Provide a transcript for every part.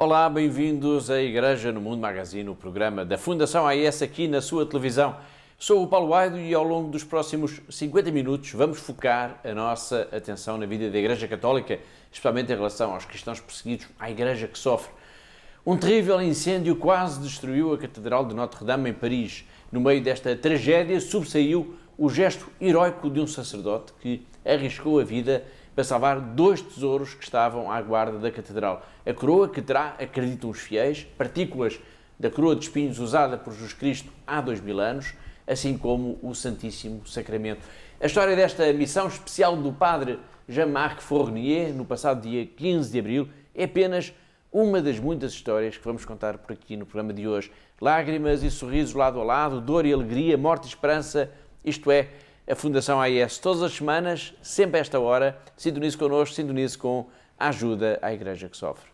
Olá, bem-vindos à Igreja no Mundo Magazine, o programa da Fundação AIS aqui na sua televisão. Sou o Paulo Aido e ao longo dos próximos 50 minutos vamos focar a nossa atenção na vida da Igreja Católica, especialmente em relação aos cristãos perseguidos, à Igreja que sofre. Um terrível incêndio quase destruiu a Catedral de Notre-Dame em Paris. No meio desta tragédia, subsaiu o gesto heróico de um sacerdote que arriscou a vida para salvar dois tesouros que estavam à guarda da catedral. A coroa que terá, acreditam os fiéis, partículas da coroa de espinhos usada por Jesus Cristo há dois mil anos, assim como o Santíssimo Sacramento. A história desta missão especial do padre Jean-Marc Fournier, no passado dia 15 de abril, é apenas uma das muitas histórias que vamos contar por aqui no programa de hoje. Lágrimas e sorrisos lado a lado, dor e alegria, morte e esperança, isto é, a Fundação AIS todas as semanas, sempre a esta hora. Sintonize connosco, sintonize com a ajuda à Igreja que sofre.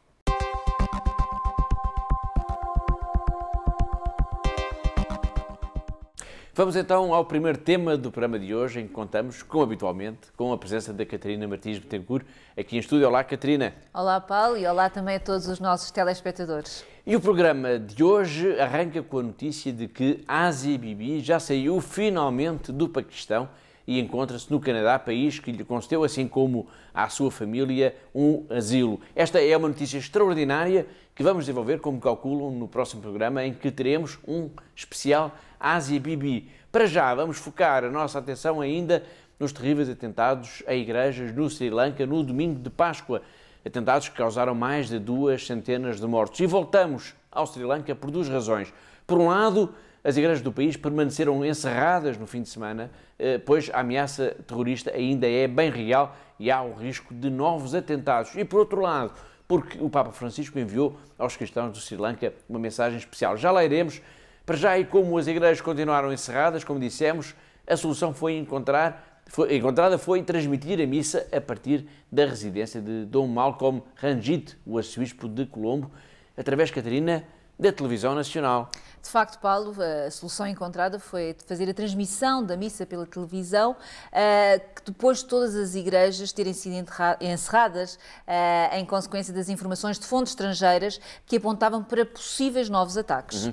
Vamos então ao primeiro tema do programa de hoje, em que contamos, como habitualmente, com a presença da Catarina Martins Betancourt aqui em estúdio. Olá, Catarina. Olá, Paulo, e olá também a todos os nossos telespectadores. E o programa de hoje arranca com a notícia de que Asia Bibi já saiu finalmente do Paquistão e encontra-se no Canadá, país que lhe concedeu, assim como à sua família, um asilo. Esta é uma notícia extraordinária que vamos desenvolver, como calculam, no próximo programa, em que teremos um especial Asia Bibi. Para já, vamos focar a nossa atenção ainda nos terríveis atentados a igrejas no Sri Lanka no domingo de Páscoa atentados que causaram mais de duas centenas de mortos. E voltamos ao Sri Lanka por duas razões. Por um lado, as igrejas do país permaneceram encerradas no fim de semana, eh, pois a ameaça terrorista ainda é bem real e há o risco de novos atentados. E por outro lado, porque o Papa Francisco enviou aos cristãos do Sri Lanka uma mensagem especial. Já lá iremos. Para já, e como as igrejas continuaram encerradas, como dissemos, a solução foi encontrar foi, encontrada foi transmitir a missa a partir da residência de Dom Malcolm Ranjit, o arcebispo de Colombo, através, Catarina, da televisão nacional. De facto, Paulo, a solução encontrada foi fazer a transmissão da missa pela televisão, eh, que depois de todas as igrejas terem sido encerradas eh, em consequência das informações de fontes estrangeiras que apontavam para possíveis novos ataques. Uhum.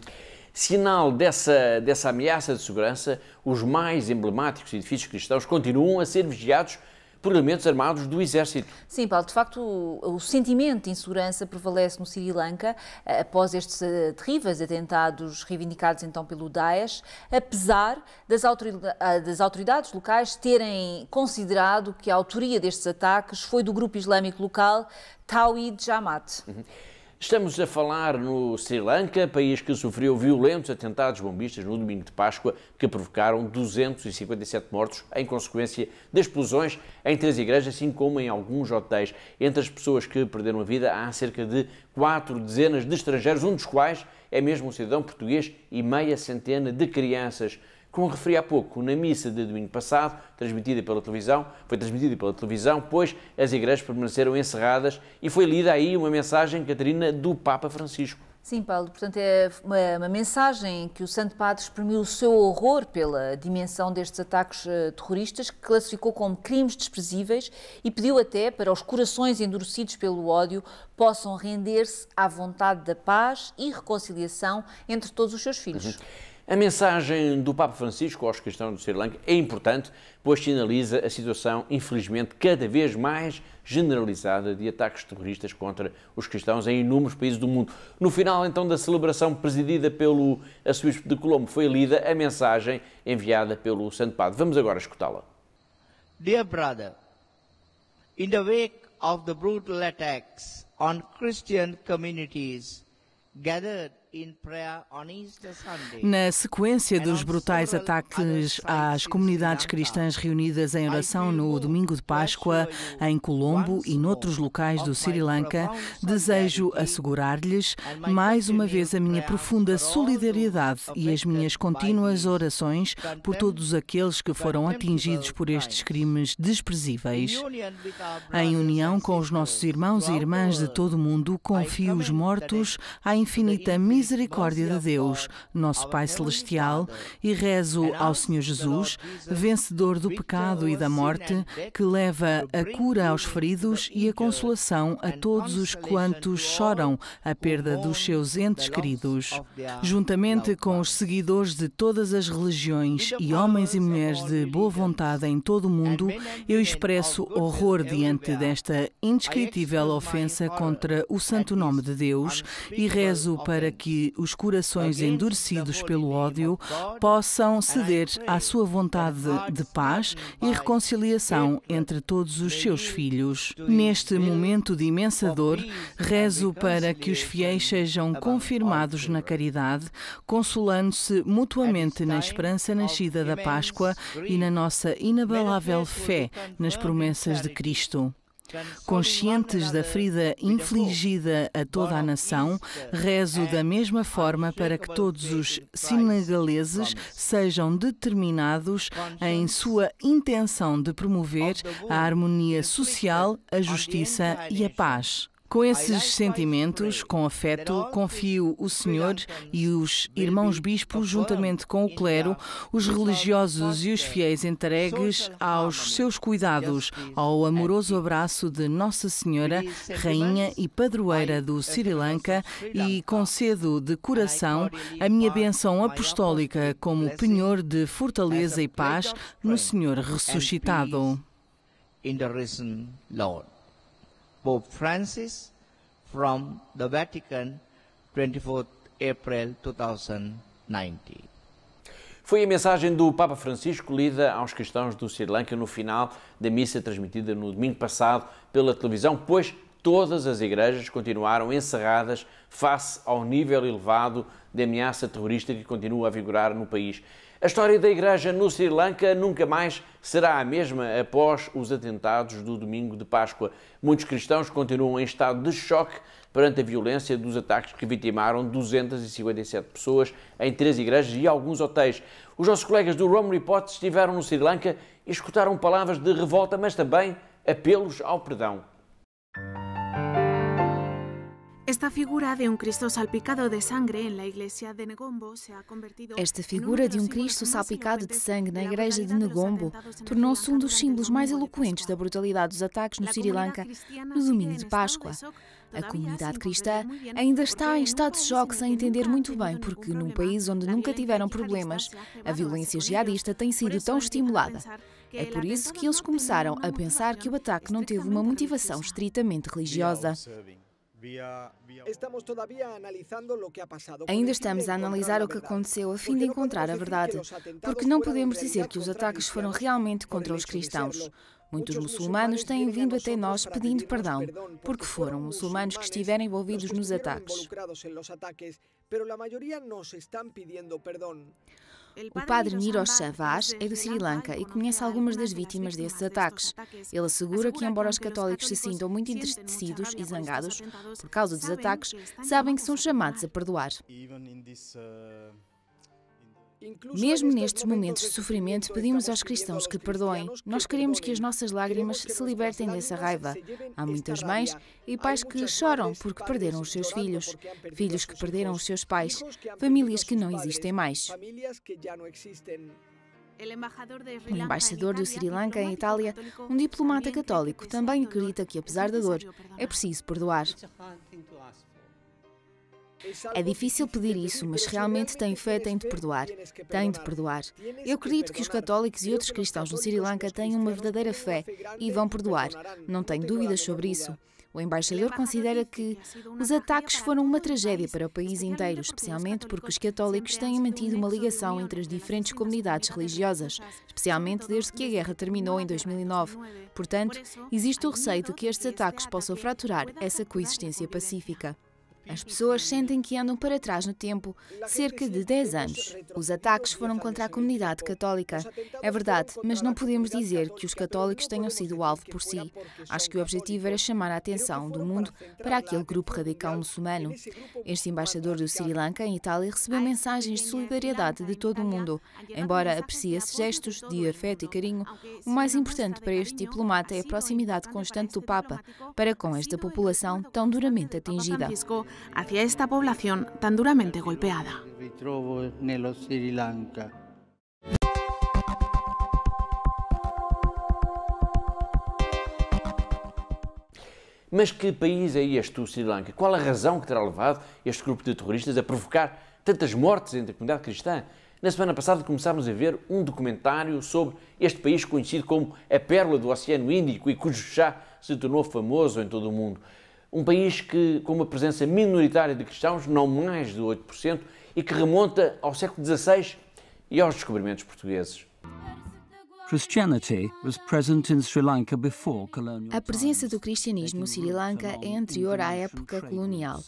Sinal dessa, dessa ameaça de segurança, os mais emblemáticos edifícios cristãos continuam a ser vigiados por elementos armados do exército. Sim, Paulo, de facto o, o, sentimento de insegurança prevalece no Sri Lanka eh, após estes eh, terríveis atentados reivindicados então pelo Daesh, apesar das, autoridade, ah, das autoridades locais terem considerado que a autoria destes ataques foi do grupo islâmico local Tawhid Jamaat. Uhum. Estamos a falar no Sri Lanka, país que sofreu violentos atentados bombistas no domingo de Páscoa, que provocaram 257 mortos em consequência de explosões em três igrejas, assim como em alguns hotéis. Entre as pessoas que perderam a vida, há cerca de quatro dezenas de estrangeiros, um dos quais é mesmo um cidadão português e meia centena de crianças. Como referi há pouco, na missa de domingo passado, transmitida pela televisão, foi transmitida pela televisão, pois as igrejas permaneceram encerradas e foi lida aí uma mensagem, Catarina, do Papa Francisco. Sim, Paulo, portanto é uma, uma, mensagem que o Santo Padre exprimiu o seu horror pela dimensão destes ataques eh, terroristas, que classificou como crimes desprezíveis e pediu até para os corações endurecidos pelo ódio possam render-se à vontade da paz e reconciliação entre todos os seus filhos. Uhum. A mensagem do Papa Francisco aos cristãos do Sri Lanka é importante, pois sinaliza a situação, infelizmente, cada vez mais generalizada de ataques terroristas contra os cristãos em inúmeros países do mundo. No final, então, da celebração presidida pelo arcebispo de Colombo, foi lida a mensagem enviada pelo Santo Padre. Vamos agora escutá-la. Dear brother, in the wake of the brutal attacks on Christian communities gathered na sequência dos brutais ataques às comunidades cristãs reunidas em oração no domingo de Páscoa, em Colombo e noutros locais do Sri Lanka, desejo assegurar-lhes mais uma vez a minha profunda solidariedade e as minhas contínuas orações por todos aqueles que foram atingidos por estes crimes desprezíveis. Em união com os nossos irmãos e irmãs de todo o mundo, confio os mortos à infinita misericórdia misericórdia de Deus, nosso Pai Celestial, e rezo ao Senhor Jesus, vencedor do pecado e da morte, que leva a cura aos feridos e a consolação a todos os quantos choram a perda dos seus entes queridos, juntamente com os seguidores de todas as religiões e homens e mulheres de boa vontade em todo o mundo, eu expresso horror diante desta indescritível ofensa contra o santo nome de Deus e rezo para que que os corações endurecidos pelo ódio possam ceder à sua vontade de paz e reconciliação entre todos os seus filhos. Neste momento de imensa dor, rezo para que os fiéis sejam confirmados na caridade, consolando-se mutuamente na esperança nascida da Páscoa e na nossa inabalável fé nas promessas de Cristo. Conscientes da ferida infligida a toda a nação, é rezo da mesma forma para que todos os senegaleses sejam determinados em sua intenção de promover a harmonia social, a justiça e a paz. Com esses sentimentos, com afeto, confio o Senhor e os irmãos bispos, juntamente com o clero, os religiosos e os fiéis entregues aos seus cuidados, ao amoroso abraço de Nossa Senhora, Rainha e Padroeira do Sri Lanka, e oh, concedo de coração a minha bênção apostólica como penhor de fortaleza e paz no Senhor ressuscitado. in the risen Lord. Pope Francis from the Vatican, 24th April 2019. Foi a mensagem do Papa Francisco lida aos cristãos do Sri Lanka no final da missa transmitida no domingo passado pela televisão, pois todas as igrejas continuaram encerradas face ao nível elevado de ameaça terrorista que continua a vigorar no país. A história da Igreja no Sri Lanka nunca mais será a mesma após os atentados do domingo de Páscoa. Muitos cristãos continuam em estado de choque perante a violência dos ataques que vitimaram 257 pessoas em três igrejas e alguns hotéis. Os nossos colegas do Rome Report estiveram no Sri Lanka e escutaram palavras de revolta, mas também apelos ao perdão. Esta figura de um Cristo salpicado de sangue na igreja de Negombo se ha convertido Esta figura de um Cristo salpicado de sangue na igreja de Negombo tornou-se um dos símbolos mais eloquentes da brutalidade dos ataques no Sri Lanka no domingo de Páscoa. A comunidade cristã ainda está em estado de choque sem entender muito bem porque, num país onde nunca tiveram problemas, a violência jihadista tem sido tão estimulada. É por isso que eles começaram a pensar que o ataque não teve uma motivação estritamente religiosa. Ainda estamos a analisar o que aconteceu a fim de encontrar a verdade, porque não podemos dizer que os ataques foram realmente contra os cristãos. Muitos muçulmanos têm vindo até nós pedindo perdão, porque foram muçulmanos que estiveram envolvidos nos ataques. O padre Niro Chavaz é do Sri Lanka e conhece algumas das vítimas desses ataques. Ele assegura que, embora os católicos se sintam muito entristecidos e zangados por causa dos ataques, sabem que são chamados a perdoar. Mesmo nestes momentos de sofrimento, pedimos aos cristãos que perdoem. Nós queremos que as nossas lágrimas se libertem dessa raiva. Há muitas mães e pais que choram porque perderam os seus filhos, filhos que perderam os seus pais, famílias que não existem mais. O embaixador do Sri Lanka em Itália, um diplomata católico, também acredita que, apesar da dor, é preciso perdoar. É difícil pedir isso, mas realmente tem fé, tem de perdoar. Tem de perdoar. Eu acredito que os católicos e outros cristãos no Sri Lanka têm uma verdadeira fé e vão perdoar. Não tenho dúvidas sobre isso. O embaixador considera que os ataques foram uma tragédia para o país inteiro, especialmente porque os católicos têm mantido uma ligação entre as diferentes comunidades religiosas, especialmente desde que a guerra terminou em 2009. Portanto, existe o receio de que estes ataques possam fraturar essa coexistência pacífica. As pessoas sentem que andam para trás no tempo, cerca de 10 anos. Os ataques foram contra a comunidade católica. É verdade, mas não podemos dizer que os católicos tenham sido alvo por si. Acho que o objetivo era chamar a atenção do mundo para aquele grupo radical muçulmano. Este embaixador do Sri Lanka, em Itália, recebeu mensagens de solidariedade de todo o mundo. Embora aprecie-se gestos de afeto e carinho, o mais importante para este diplomata é a proximidade constante do Papa para com esta população tão duramente atingida hacia esta población tan duramente golpeada. Mas que país é este, o Sri Lanka? Qual a razão que terá levado este grupo de terroristas a provocar tantas mortes entre a comunidade cristã? Na semana passada começámos a ver um documentário sobre este país conhecido como a Pérola do Oceano Índico e cujo chá se tornou famoso em todo o mundo um país que, com uma presença minoritária de cristãos, não mais de 8%, e que remonta ao século XVI e aos descobrimentos portugueses. A presença do cristianismo no Sri Lanka é anterior à época colonial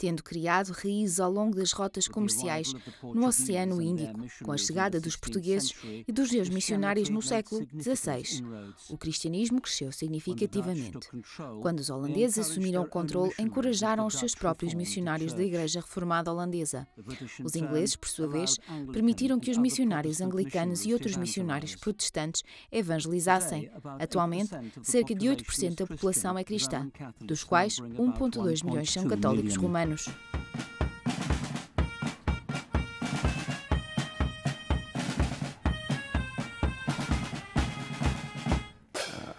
tendo criado raízes ao longo das rotas comerciais no Oceano Índico, com a chegada dos portugueses e dos seus missionários no século XVI. O cristianismo cresceu significativamente. Quando os holandeses assumiram o controle, encorajaram os seus próprios missionários da Igreja Reformada Holandesa. Os ingleses, por sua vez, permitiram que os missionários anglicanos e outros missionários protestantes evangelizassem. Atualmente, cerca de 8% da população é cristã, dos quais 1,2 milhões são católicos romanos anos.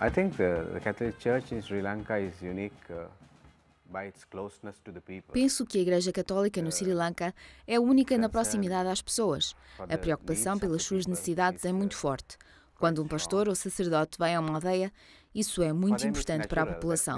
I think the, the Catholic Church in Sri Lanka is unique uh, Penso que a Igreja Católica no uh, Sri Lanka é única na proximidade às pessoas. A preocupação pelas suas necessidades é muito uh, forte. Quando um pastor ou sacerdote vai a uma aldeia, isso é muito importante para a população.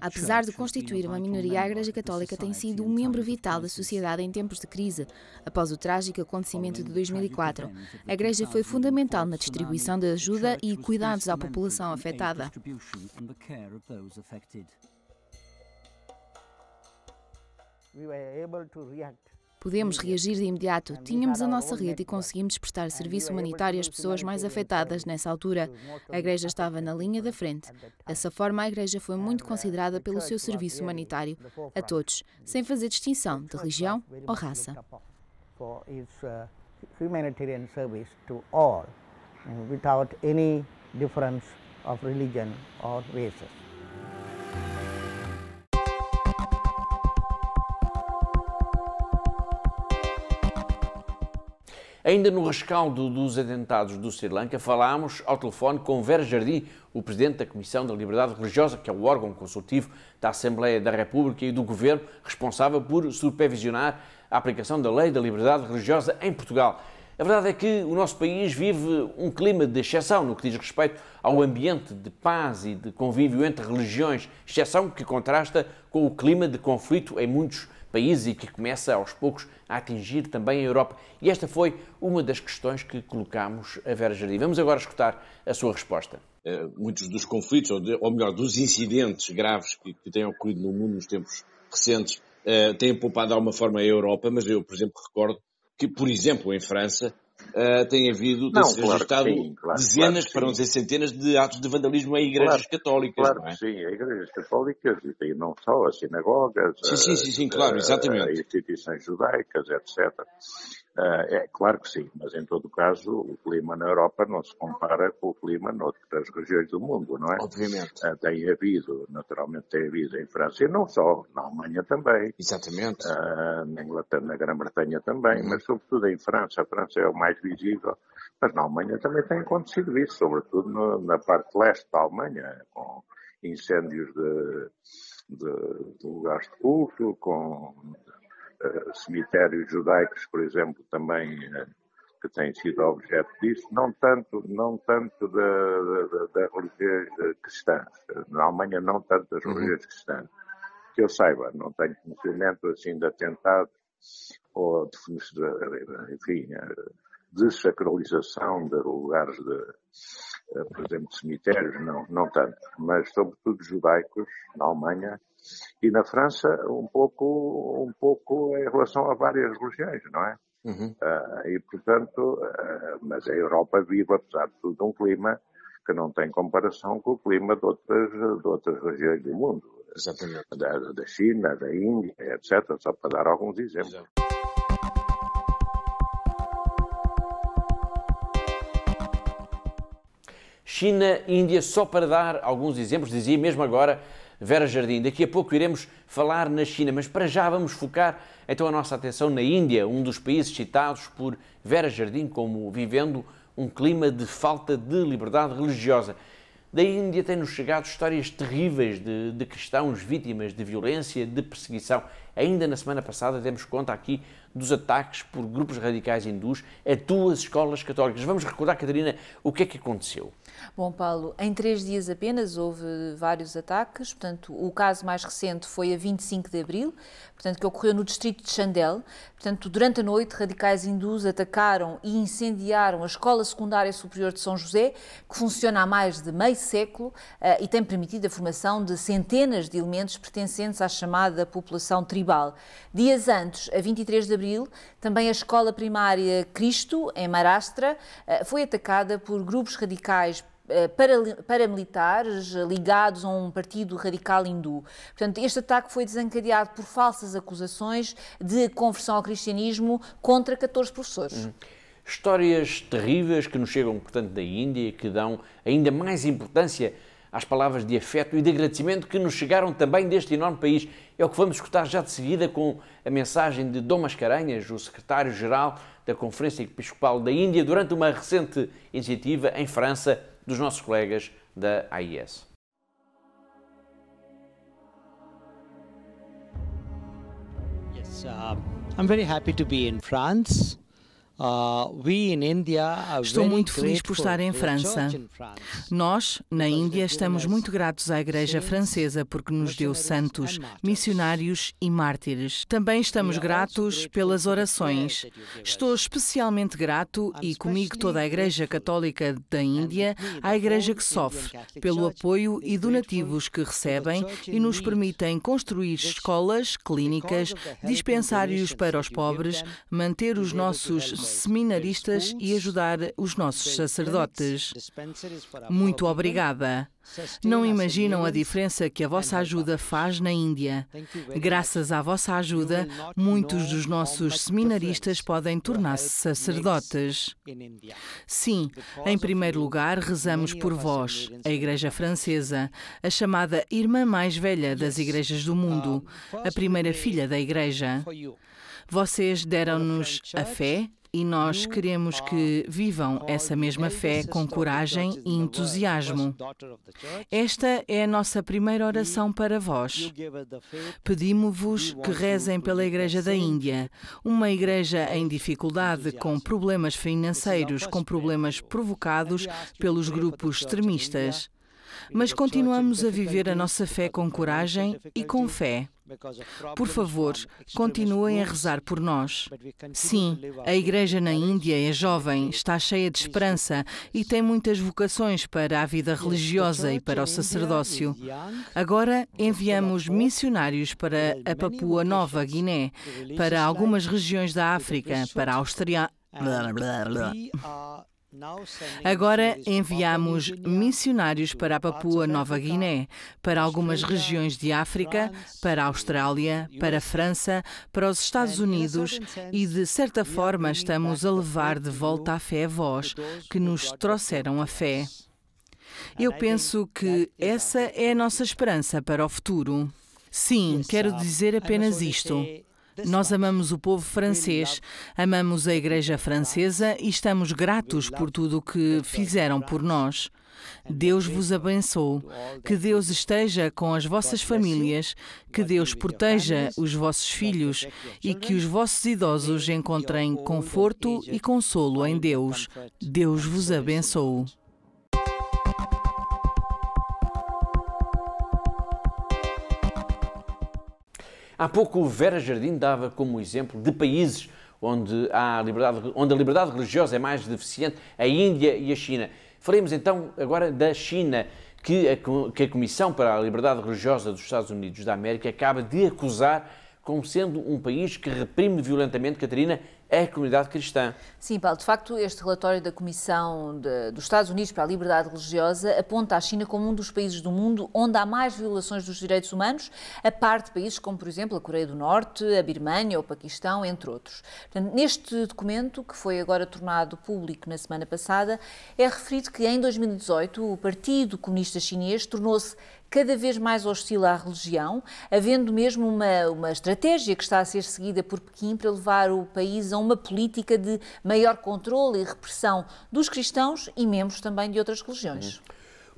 Apesar de constituir uma minoria, a Igreja Católica tem sido um membro vital da sociedade em tempos de crise. Após o trágico acontecimento de 2004, a Igreja foi fundamental na distribuição de ajuda e cuidados à população afetada. We were able to react Podemos reagir de imediato. Tínhamos a nossa rede e conseguimos prestar serviço humanitário às pessoas mais afetadas nessa altura. A igreja estava na linha da frente. Dessa forma, a igreja foi muito considerada pelo seu serviço humanitário a todos, sem fazer distinção de religião ou raça. Uh, uh, without any difference of religion or races. Ainda no rescaldo dos atentados do Sri Lanka, falámos ao telefone com Vera Jardim, o Presidente da Comissão da Liberdade Religiosa, que é o órgão consultivo da Assembleia da República e do Governo, responsável por supervisionar a aplicação da Lei da Liberdade Religiosa em Portugal. A verdade é que o nosso país vive um clima de exceção no que diz respeito ao ambiente de paz e de convívio entre religiões, exceção que contrasta com o clima de conflito em muitos países e que começa aos poucos a atingir também a Europa. E esta foi uma das questões que colocámos a Vera Jardim. Vamos agora escutar a sua resposta. Eh, muitos dos conflitos, ou, melhor, dos incidentes graves que, que têm ocorrido no mundo nos tempos recentes, eh, têm poupado de alguma forma a Europa, mas eu, por exemplo, recordo que, por exemplo, em França, uh, tem havido, tem se não, registrado claro sim, claro, dezenas, claro para não dizer centenas, de atos de vandalismo em igrejas católicas. Claro não é? sim, em igrejas católicas e não só, as sinagogas, sim, sim, sim, sim eh, claro, eh, exatamente. instituições judaicas, etc. Eh, é claro que sim, mas em todo caso o clima na Europa não se compara com o clima noutras regiões do mundo, não é? Obviamente. Eh, tem havido, naturalmente tem havido em França e não só, na Alemanha também. Exatamente. Eh, na Inglaterra, na Grã-Bretanha também, uhum. mas sobretudo em França. A França é o mais visível, mas na Alemanha também tem acontecido isso, sobretudo no, na parte leste da Alemanha, com incêndios de, de, de lugares de culto, com eh, cemitérios judaicos, por exemplo, também eh, que têm sido objeto disso, não tanto, não tanto da, da, da religião eh, cristã, na Alemanha não tanto das uhum. religiões uhum. cristãs, que eu saiba, não tenho conhecimento assim de atentados ou de, enfim, de sacralização de lugares de, eh, por exemplo, cemitérios, não, não tanto, mas sobretudo judaicos, na Alemanha e na França, um pouco, um pouco em relação a várias religiões, não é? Uhum. Uh, e, portanto, uh, mas a Europa vive, apesar de tudo, um clima que não tem comparação com o clima de outras, de outras regiões do mundo. Exatamente. Da, da China, da Índia, etc., só para dar alguns exemplos. Exato. China, Índia, só para dar alguns exemplos, dizia mesmo agora Vera Jardim. Daqui a pouco iremos falar na China, mas para já vamos focar então a nossa atenção na Índia, um dos países citados por Vera Jardim como vivendo um clima de falta de liberdade religiosa. Da Índia têm-nos chegado histórias terríveis de, de, cristãos vítimas de violência, de perseguição. Ainda na semana passada demos conta aqui dos ataques por grupos radicais hindus a duas escolas católicas. Vamos recordar, Catarina, o que é que aconteceu. Bom, Paulo, em três dias apenas houve vários ataques, portanto, o caso mais recente foi a 25 de abril, portanto, que ocorreu no distrito de Chandel. Portanto, durante a noite, radicais hindus atacaram e incendiaram a Escola Secundária Superior de São José, que funciona há mais de meio século uh, e tem permitido a formação de centenas de elementos pertencentes à chamada população tribal. Dias antes, a 23 de abril, também a Escola Primária Cristo, em Marastra, uh, foi atacada por grupos radicais eh, paramilitares ligados a um partido radical hindu. Portanto, este ataque foi desencadeado por falsas acusações de conversão ao cristianismo contra 14 professores. Hum. Histórias terríveis que nos chegam, portanto, da Índia, que dão ainda mais importância às palavras de afeto e de agradecimento que nos chegaram também deste enorme país. É o que vamos escutar já de seguida com a mensagem de Dom Mascarenhas, o secretário-geral da Conferência Episcopal da Índia, durante uma recente iniciativa em França dos nossos colegas da AIS. Yes, uh, I'm very happy to be in France. Uh, Estou muito feliz por estar em França. Nós, na Índia, estamos muito gratos à Igreja Francesa porque nos deu santos, missionários e mártires. Também estamos gratos pelas orações. Estou especialmente grato, e comigo toda a Igreja Católica da Índia, à Igreja que sofre, pelo apoio e donativos que recebem e nos permitem construir escolas, clínicas, dispensários para os pobres, manter os nossos nossos seminaristas e ajudar os nossos sacerdotes. Muito obrigada. Não imaginam a diferença que a vossa ajuda faz na Índia. Graças à vossa ajuda, muitos dos nossos seminaristas podem tornar-se sacerdotes. Sim, em primeiro lugar, rezamos por vós, a Igreja Francesa, a chamada irmã mais velha das igrejas do mundo, a primeira filha da Igreja. Vocês deram-nos a fé, e nós queremos que vivam essa mesma fé com coragem e entusiasmo. Esta é a nossa primeira oração para vós. Pedimos-vos que rezem pela Igreja da Índia, uma igreja em dificuldade, com problemas financeiros, com problemas provocados pelos grupos extremistas. Mas continuamos a viver a nossa fé com coragem e com fé. Por favor, continuem a rezar por nós. Sim, a Igreja na é Índia é, é jovem, está cheia de é esperança e tem muitas vocações para a vida religiosa e para o sacerdócio. Agora enviamos missionários para a Papua Nova Guiné, para algumas regiões da África, para a Austrália. Agora enviamos missionários para a Papua Nova Guiné, para algumas regiões de África, para a Austrália, para a França, para os Estados Unidos e, de certa forma, estamos a levar de volta à fé a vós, que nos trouxeram a fé. Eu penso que essa é a nossa esperança para o futuro. Sim, quero dizer apenas isto. Nós amamos o povo francês, amamos a Igreja Francesa e estamos gratos por tudo o que fizeram por nós. Deus vos abençoe, que Deus esteja com as vossas famílias, que Deus proteja os vossos filhos e que os vossos idosos encontrem conforto e consolo em Deus. Deus vos abençoe. Há pouco o Vera Jardim dava como exemplo de países onde, há liberdade, onde a liberdade religiosa é mais deficiente, a Índia e a China. Falemos então agora da China, que a, que a Comissão para a Liberdade Religiosa dos Estados Unidos da América acaba de acusar como sendo um país que reprime violentamente, Catarina, é a comunidade cristã. Sim, Paulo, de facto, este relatório da Comissão de, dos Estados Unidos para a Liberdade Religiosa aponta a China como um dos países do mundo onde há mais violações dos direitos humanos, a par de países como, por exemplo, a Coreia do Norte, a Birmânia, o Paquistão, entre outros. Portanto, neste documento, que foi agora tornado público na semana passada, é referido que em 2018 o Partido Comunista Chinês tornou-se cada vez mais hostil à religião, havendo mesmo uma, uma estratégia que está a ser seguida por Pequim para levar o país a uma política de maior controle e repressão dos cristãos e membros também de outras religiões.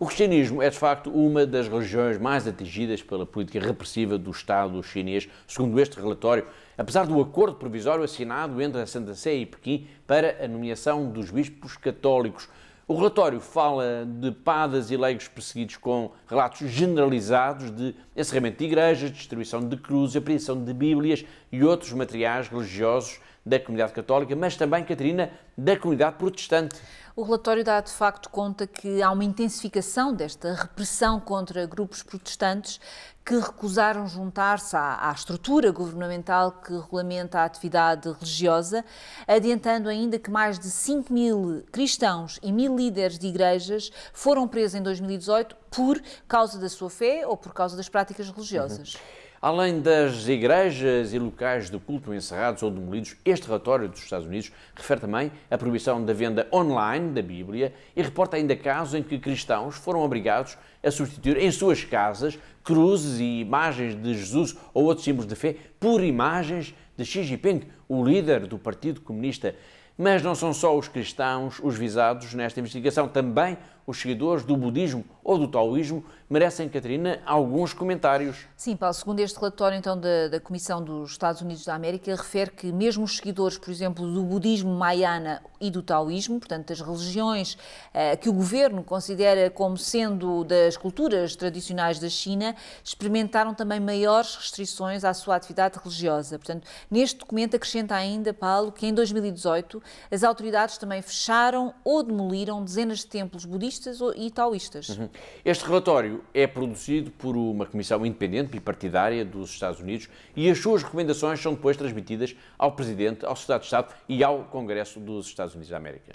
O cristianismo é, de facto, uma das religiões mais atingidas pela política repressiva do Estado chinês, segundo este relatório, apesar do acordo provisório assinado entre a Santa Sé e Pequim para a nomeação dos bispos católicos. O relatório fala de padas e leigos perseguidos com relatos generalizados de encerramento de igrejas, destruição de cruzes, apreensão de bíblias e outros materiais religiosos da comunidade católica, mas também, Catarina, da comunidade protestante. O relatório dá de facto conta que há uma intensificação desta repressão contra grupos protestantes que recusaram juntar-se à, à, estrutura governamental que regulamenta a atividade religiosa, adiantando ainda que mais de 5 mil cristãos e mil líderes de igrejas foram presos em 2018 por causa da sua fé ou por causa das práticas religiosas. Uhum. Além das igrejas e locais de culto encerrados ou demolidos, este relatório dos Estados Unidos refere também à proibição da venda online da Bíblia e reporta ainda casos em que cristãos foram obrigados a substituir em suas casas cruzes e imagens de Jesus ou outros símbolos de fé por imagens de Xi Jinping, o líder do Partido Comunista. Mas não são só os cristãos os visados nesta investigação, também os seguidores do budismo ou do taoísmo merecem, Catarina, alguns comentários. Sim, Paulo, segundo este relatório então da, da Comissão dos Estados Unidos da América, refere que mesmo os seguidores, por exemplo, do budismo maiana e do taoísmo, portanto das religiões eh, que o governo considera como sendo das culturas tradicionais da China, experimentaram também maiores restrições à sua atividade religiosa. Portanto, neste documento acrescenta ainda, Paulo, que em 2018 as autoridades também fecharam ou demoliram dezenas de templos budistas e taoístas. Uhum. Este relatório é produzido por uma comissão independente e partidária dos Estados Unidos e as suas recomendações são depois transmitidas ao Presidente, ao Secretário de Estado e ao Congresso dos Estados Unidos da América.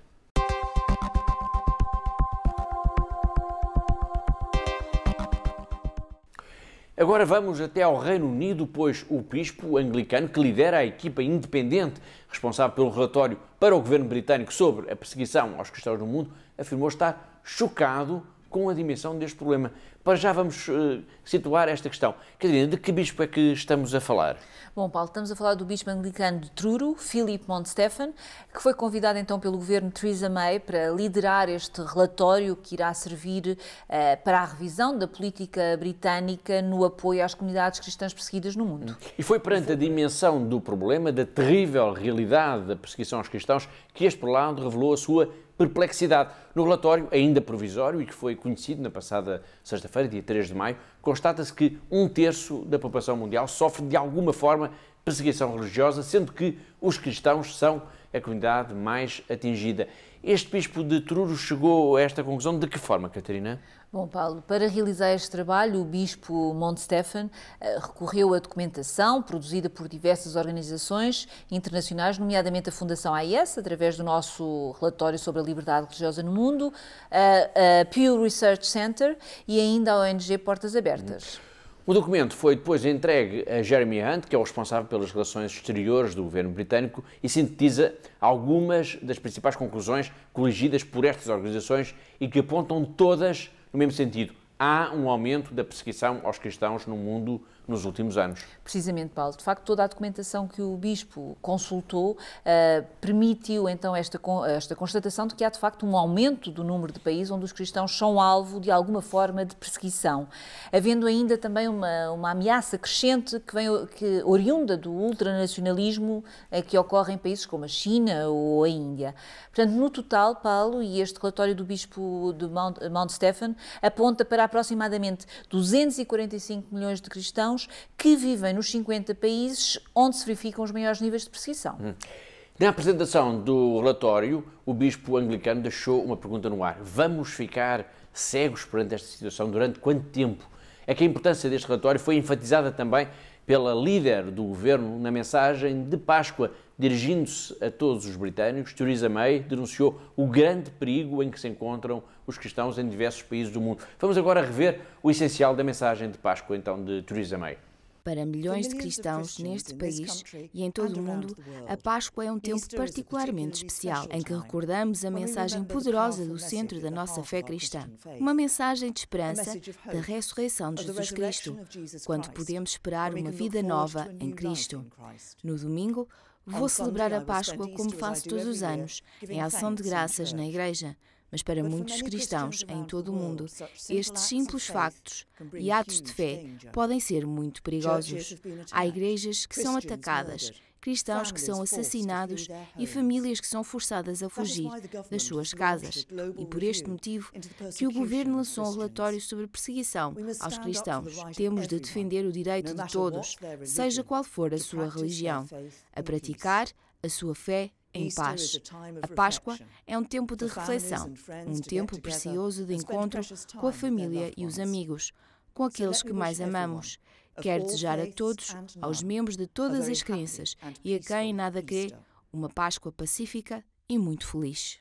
Agora vamos até ao Reino Unido, pois o bispo anglicano que lidera a equipa independente responsável pelo relatório para o governo britânico sobre a perseguição aos cristãos no mundo afirmou estar chocado com a dimensão deste problema. Para já vamos uh, situar esta questão. Catarina, de que bispo é que estamos a falar? Bom, Paulo, estamos a falar do bispo anglicano de Truro, Philip Montstephen, que foi convidado então pelo governo Theresa May para liderar este relatório que irá servir uh, para a revisão da política britânica no apoio às comunidades cristãs perseguidas no mundo. E foi perante foi... a dimensão do problema, da terrível realidade da perseguição aos cristãos, que este prelado revelou a sua perplexidade. No relatório, ainda provisório e que foi conhecido na passada sexta-feira, dia 3 de maio, constata-se que um terço da população mundial sofre de alguma forma perseguição religiosa, sendo que os cristãos são a comunidade mais atingida. Este bispo de Truro chegou a esta conclusão de que forma, Catarina? Bom, Paulo, para realizar este trabalho, o bispo Monte Stefan eh, recorreu à documentação produzida por diversas organizações internacionais, nomeadamente a Fundação AIS, através do nosso relatório sobre a liberdade religiosa no mundo, eh, a Pew Research Center e ainda a ONG Portas Abertas. Hum. O documento foi depois entregue a Jeremy Hunt, que é o responsável pelas relações exteriores do governo britânico, e sintetiza algumas das principais conclusões coligidas por estas organizações e que apontam todas no mesmo sentido. Há um aumento da perseguição aos cristãos no mundo nos últimos anos. Precisamente, Paulo. De facto, toda a documentação que o Bispo consultou uh, permitiu então esta, esta constatação de que há de facto um aumento do número de países onde os cristãos são alvo de alguma forma de perseguição, havendo ainda também uma, uma ameaça crescente que vem que, oriunda do ultranacionalismo uh, que ocorre em países como a China ou a Índia. Portanto, no total, Paulo, e este relatório do Bispo de Mount, Mount Stephen aponta para aproximadamente 245 milhões de cristãos cidadãos que vivem nos 50 países onde se verificam os maiores níveis de perseguição. Hum. Na apresentação do relatório, o bispo anglicano deixou uma pergunta no ar. Vamos ficar cegos perante esta situação durante quanto tempo? É que a importância deste relatório foi enfatizada também pela líder do governo na mensagem de Páscoa, dirigindo-se a todos os britânicos. Theresa May denunciou o grande perigo em que se encontram os cristãos em diversos países do mundo. Vamos agora rever o essencial da mensagem de Páscoa, então, de Theresa May. Para milhões de cristãos neste país e em todo o mundo, a Páscoa é um tempo particularmente especial, em que recordamos a mensagem poderosa do centro da nossa fé cristã. Uma mensagem de esperança da ressurreição de Jesus Cristo, quando podemos esperar uma vida nova em Cristo. No domingo, vou celebrar a Páscoa como faço todos os anos, em é ação de graças na igreja mas para muitos cristãos em todo o mundo, estes simples factos e atos de fé podem ser muito perigosos. Há igrejas que são atacadas cristãos que são assassinados e famílias que são forçadas a fugir das suas casas. E por este motivo que o governo lançou um relatório sobre perseguição aos cristãos. Temos de defender o direito de todos, seja qual for a sua religião, a praticar a sua fé em paz. A Páscoa é um tempo de reflexão, um tempo precioso de encontro com a família e os amigos, com aqueles que mais amamos. Quero desejar a todos, aos membros de todas as crenças e a quem nada crê, uma Páscoa pacífica e muito feliz.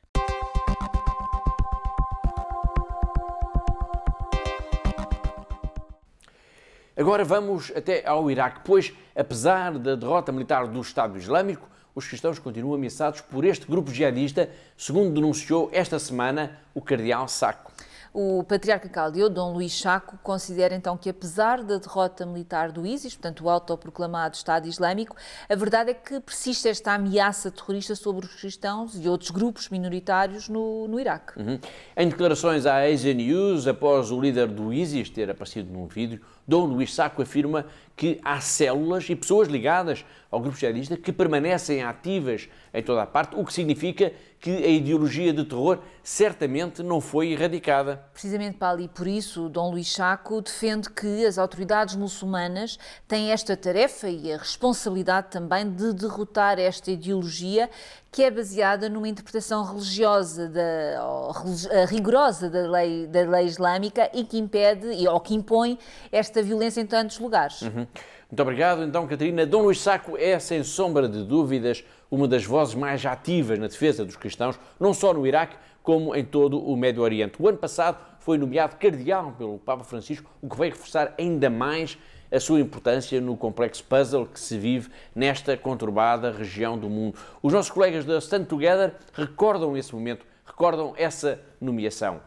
Agora vamos até ao Iraque, pois, apesar da derrota militar do Estado Islâmico, os cristãos continuam ameaçados por este grupo jihadista, segundo denunciou esta semana o cardeal Saco. O patriarca caldeu, Dom Luís Chaco, considera então que, apesar da derrota militar do ISIS, portanto, o autoproclamado Estado Islâmico, a verdade é que persiste esta ameaça terrorista sobre os cristãos e outros grupos minoritários no, no Iraque. Uhum. Em declarações à Asian News, após o líder do ISIS ter aparecido num vídeo Dom Luís Saco afirma que há células e pessoas ligadas ao grupo jihadista que permanecem ativas em toda a parte, o que significa que a ideologia de terror certamente não foi erradicada. Precisamente, ali, por isso, Dom Luís Chaco defende que as autoridades muçulmanas têm esta tarefa e a responsabilidade também de derrotar esta ideologia que é baseada numa interpretação religiosa, da, eh, rigorosa da lei, da lei islâmica e que impede, ou que impõe, esta violência em tantos lugares. Uhum. Muito obrigado, então, Catarina. Dom Luís Saco é, sem sombra de dúvidas, uma das vozes mais ativas na defesa dos cristãos, não só no Iraque, como em todo o Médio Oriente. O ano passado foi nomeado cardeal pelo Papa Francisco, o que veio reforçar ainda mais a sua importância no complexo puzzle que se vive nesta conturbada região do mundo. Os nossos colegas da Stand Together recordam esse momento, recordam essa nomeação.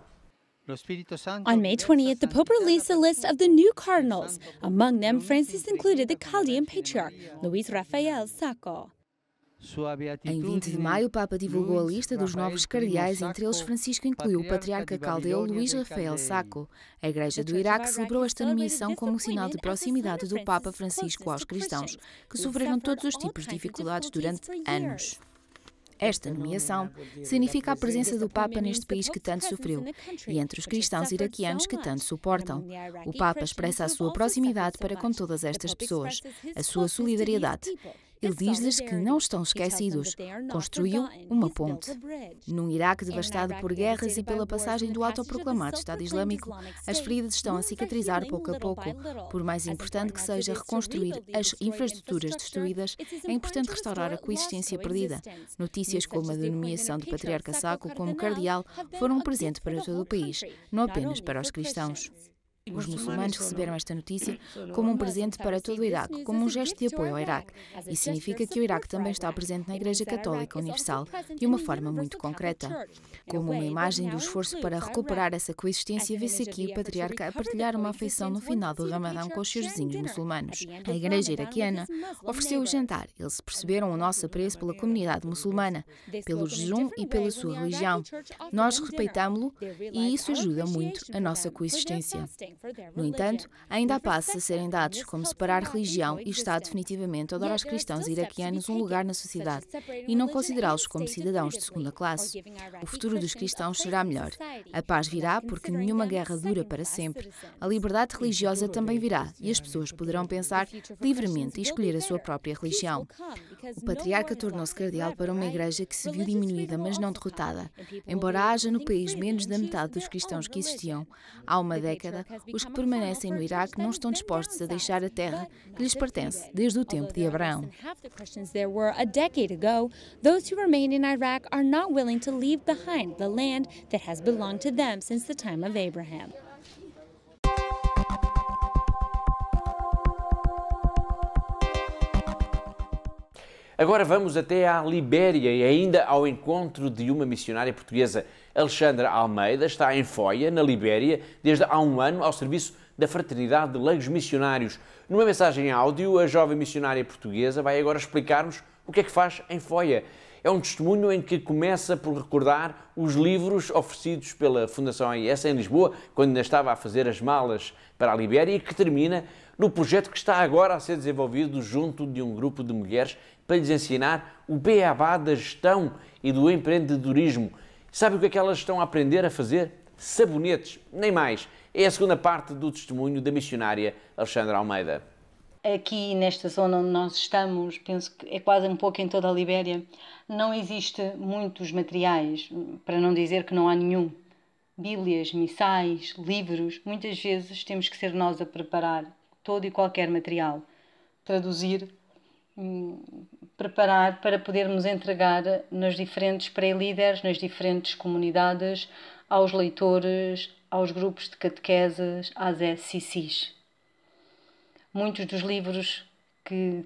On May 20th, the Pope released a list of the new cardinals. Among them, Francis included the Chaldean Patriarch, Luis Rafael Sacco. Em 20 de maio, o Papa divulgou a lista dos novos cardeais, entre eles Francisco incluiu o patriarca caldeu Luís Rafael Sacco. A Igreja então do Iraque celebrou esta nomeação como um sinal de proximidade do Papa Francisco aos cristãos, que sofreram todos os tipos de dificuldades durante anos. Esta nomeação significa a presença do Papa neste país que tanto sofreu e entre os cristãos iraquianos que tanto suportam. O Papa expressa a sua proximidade para com todas estas pessoas, a sua solidariedade. Ele diz-lhes que não estão esquecidos. Construiu uma ponte. Num Iraque devastado por guerras e pela passagem do autoproclamado Estado Islâmico, as feridas estão a cicatrizar pouco a pouco. Por mais importante que seja reconstruir as infraestruturas destruídas, é importante restaurar a coexistência perdida. Notícias como a denominação do patriarca Saco como cardeal foram um presente para todo o país, não apenas para os cristãos. Os muçulmanos receberam é? esta notícia como um presente para assim todo o Iraque, como um gesto de apoio ao Iraque. E significa que o Iraque também está presente na Igreja Católica Universal de uma forma muito concreta. Como uma imagem do esforço para recuperar essa coexistência, vê-se aqui o patriarca a partilhar uma afeição no final do Ramadão com os seus vizinhos muçulmanos. A então Igreja iraquiana ofereceu o jantar. Eles perceberam o nosso apreço pela comunidade muçulmana, pelo jejum e pela sua religião. Nós respeitámo-lo e isso ajuda muito a nossa coexistência. No entanto, ainda há passos a serem dados, como separar religião e Estado definitivamente ou dar aos cristãos iraquianos um lugar na sociedade e não considerá-los como cidadãos de segunda classe. O futuro dos cristãos será melhor. A paz virá porque nenhuma guerra dura para sempre. A liberdade religiosa também virá e as pessoas poderão pensar livremente e escolher a sua própria religião. O patriarca tornou-se cardeal para uma igreja que se viu diminuída, mas não derrotada. Embora haja no país menos da metade dos cristãos que existiam há uma década, os que permanecem no Iraque não estão dispostos a deixar a terra que lhes pertence desde o tempo de Abraão. Those who remain in Iraq are not willing to leave behind the land that has belonged to them since the time of Abraham. Agora vamos até à Libéria e ainda ao encontro de uma missionária portuguesa. Alexandra Almeida está em Foia, na Libéria, desde há um ano ao serviço da Fraternidade de Leigos Missionários. Numa mensagem áudio, a jovem missionária portuguesa vai agora explicar-nos o que é que faz em Foia. É um testemunho em que começa por recordar os livros oferecidos pela Fundação AIS em Lisboa, quando ainda estava a fazer as malas para a Libéria, e que termina no projeto que está agora a ser desenvolvido junto de um grupo de mulheres para lhes ensinar o beabá da gestão e do empreendedorismo. Sabe o que é que elas estão a aprender a fazer? Sabonetes, nem mais. É a segunda parte do testemunho da missionária Alexandra Almeida. Aqui nesta zona onde nós estamos, penso que é quase um pouco em toda a Libéria, não existe muitos materiais, para não dizer que não há nenhum. Bíblias, missais, livros, muitas vezes temos que ser nós a preparar todo e qualquer material, traduzir preparar para podermos entregar nas diferentes pré-líderes, nas diferentes comunidades, aos leitores, aos grupos de catequeses, às SCCs. Muitos dos livros que,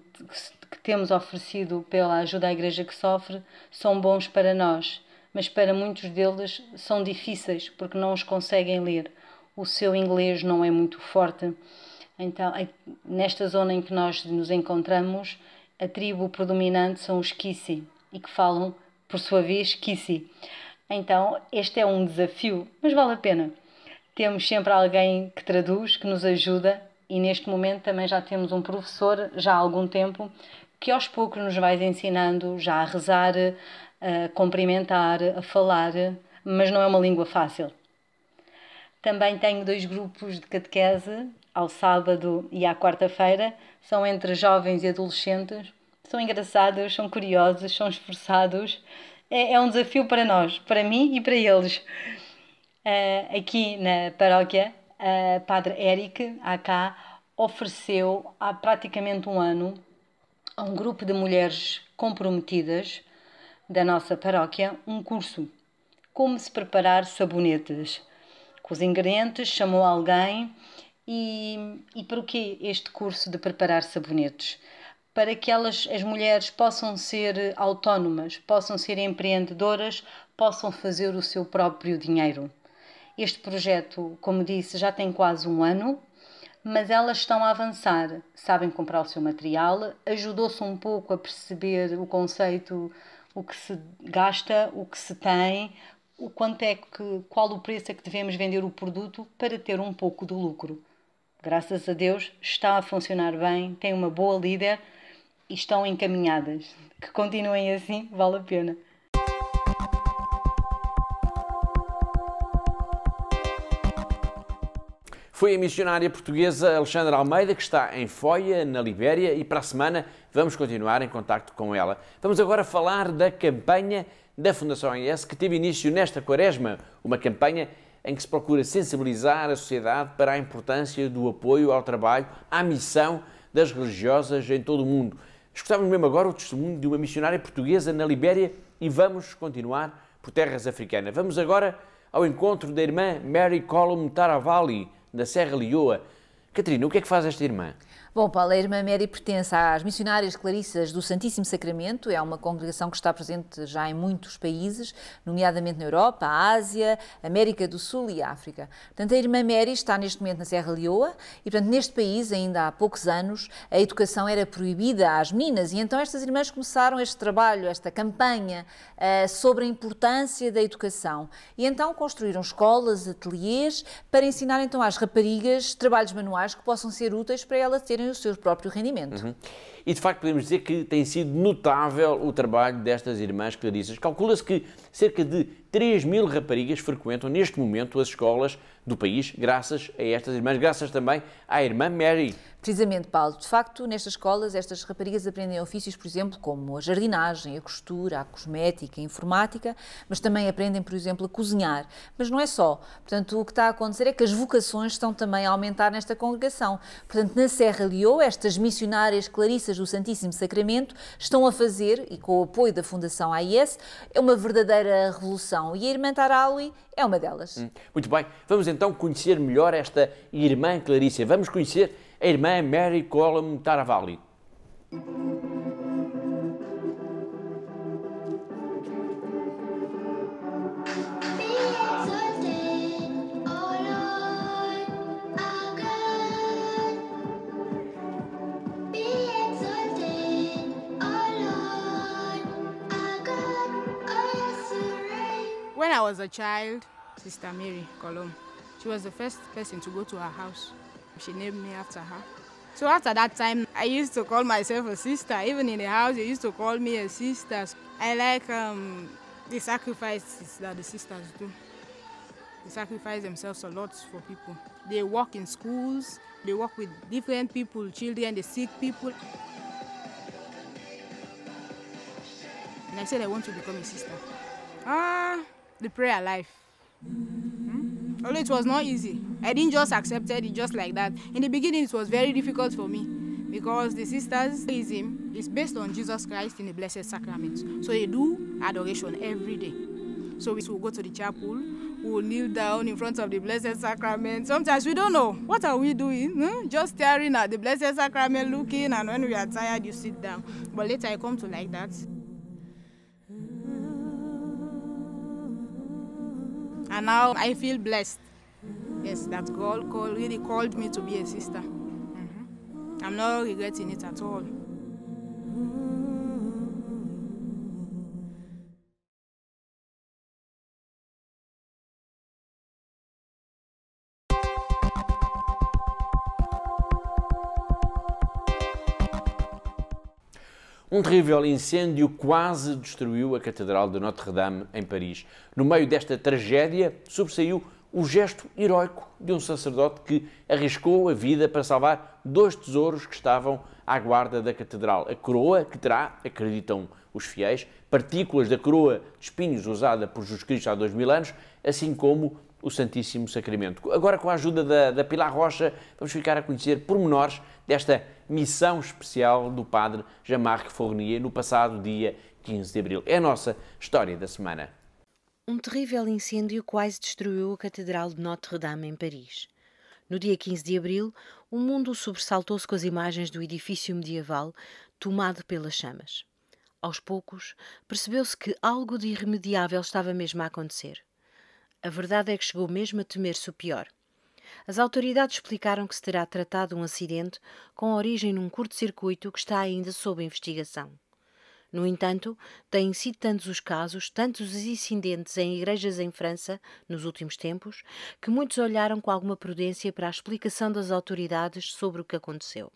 que temos oferecido pela ajuda à Igreja que Sofre são bons para nós, mas para muitos deles são difíceis porque não os conseguem ler. O seu inglês não é muito forte. Então, nesta zona em que nós nos encontramos, a tribo predominante são os Kissi e que falam, por sua vez, Kissi. Então, este é um desafio, mas vale a pena. Temos sempre alguém que traduz, que nos ajuda, e neste momento também já temos um professor, já há algum tempo, que aos poucos nos vai ensinando já a rezar, a cumprimentar, a falar, mas não é uma língua fácil. Também tenho dois grupos de catequese ao sábado e à quarta-feira, são entre jovens e adolescentes, são engraçados, são curiosos, são esforçados. É, é um desafio para nós, para mim e para eles. Uh, aqui na paróquia, uh, Padre Eric, AK, ofereceu há praticamente um ano a um grupo de mulheres comprometidas da nossa paróquia um curso. Como se preparar sabonetes. Com os ingredientes, chamou alguém e, e para o quê este curso de preparar sabonetes? Para que elas, as mulheres, possam ser autónomas, possam ser empreendedoras, possam fazer o seu próprio dinheiro. Este projeto, como disse, já tem quase um ano, mas elas estão a avançar, sabem comprar o seu material, ajudou-se um pouco a perceber o conceito, o que se gasta, o que se tem, o quanto é que, qual o preço a é que devemos vender o produto para ter um pouco de lucro graças a Deus, está a funcionar bem, tem uma boa líder e estão encaminhadas. Que continuem assim, vale a pena. Foi a missionária portuguesa Alexandra Almeida que está em Foia, na Libéria, e para a semana vamos continuar em contato com ela. Vamos agora falar da campanha da Fundação AES que teve início nesta quaresma, uma campanha em que se procura sensibilizar a sociedade para a importância do apoio ao trabalho, à missão das religiosas em todo o mundo. Escutávamos mesmo agora o testemunho de uma missionária portuguesa na Libéria e vamos continuar por terras africanas. Vamos agora ao encontro da irmã Mary Colum Taravali, da Serra Leoa. Catarina, o que é que faz esta irmã? Bom, Paulo, é a Irmã Mary pertence às Missionárias Clarissas do Santíssimo Sacramento, é uma congregação que está presente já em muitos países, nomeadamente na Europa, Ásia, América do Sul e África. Portanto, a Irmã Mary está neste momento na Serra Leoa e, portanto, neste país, ainda há poucos anos, a educação era proibida às meninas e então estas irmãs começaram este trabalho, esta campanha eh, sobre a importância da educação. E então construíram escolas, ateliês, para ensinar então às raparigas trabalhos manuais que possam ser úteis para elas terem terem o seu próprio rendimento. Uhum. E de facto podemos dizer que tem sido notável o trabalho destas irmãs clarissas. Calcula-se que cerca de 3 mil raparigas frequentam neste momento as escolas do país, graças a estas irmãs, graças também à irmã Mary. Precisamente, Paulo, de facto, nestas escolas, estas raparigas aprendem ofícios, por exemplo, como a jardinagem, a costura, a cosmética, a informática, mas também aprendem, por exemplo, a cozinhar. Mas não é só. Portanto, o que está a acontecer é que as vocações estão também a aumentar nesta congregação. Portanto, na Serra Liou, estas missionárias clarissas do Santíssimo Sacramento estão a fazer, e com o apoio da Fundação AIS, é uma verdadeira revolução. E a irmã Tarawi é uma delas. Hum, muito bem, vamos então conhecer melhor esta irmã Clarice. Vamos conhecer a irmã Mary Colum Taravalli. a child, Sister Mary Colom. She was the first person to go to her house. She named me after her. So after that time, I used to call myself a sister. Even in the house, they used to call me a sister. I like um, the sacrifices that the sisters do. They sacrifice themselves a lot for people. They work in schools, they work with different people, children, the sick people. And I said I want to become a sister. Ah, the prayer life. Hmm? Although it was not easy. I didn't just accept it just like that. In the beginning, it was very difficult for me because the sisters' is based on Jesus Christ in the Blessed Sacrament. So they do adoration every day. So we will go to the chapel, we will kneel down in front of the Blessed Sacrament. Sometimes we don't know what are we doing. Hmm? Just staring at the Blessed Sacrament, looking, and when we are tired, you sit down. But later I come to like that. And now I feel blessed. Yes, that God called, really called me to be a sister. Mm -hmm. I'm not regretting it at all. Um terrível incêndio quase destruiu a Catedral de Notre-Dame, em Paris. No meio desta tragédia, sobressaiu o gesto heróico de um sacerdote que arriscou a vida para salvar dois tesouros que estavam à guarda da catedral. A coroa que terá, acreditam os fiéis, partículas da coroa de espinhos usada por Jesus Cristo há dois mil anos, assim como o Santíssimo Sacramento. Agora, com a ajuda da, da Pilar Rocha, vamos ficar a conhecer pormenores desta missão especial do padre Jean-Marc Fournier no passado dia 15 de abril. É a nossa história da semana. Um terrível incêndio quase destruiu a Catedral de Notre-Dame em Paris. No dia 15 de abril, o mundo sobressaltou-se com as imagens do edifício medieval tomado pelas chamas. Aos poucos, percebeu-se que algo de irremediável estava mesmo a acontecer. A verdade é que chegou mesmo a temer-se o pior. As autoridades explicaram que se terá tratado um acidente com origem num curto-circuito que está ainda sob investigação. No entanto, têm sido tantos os casos, tantos os incidentes em igrejas em França nos últimos tempos, que muitos olharam com alguma prudência para a explicação das autoridades sobre o que aconteceu.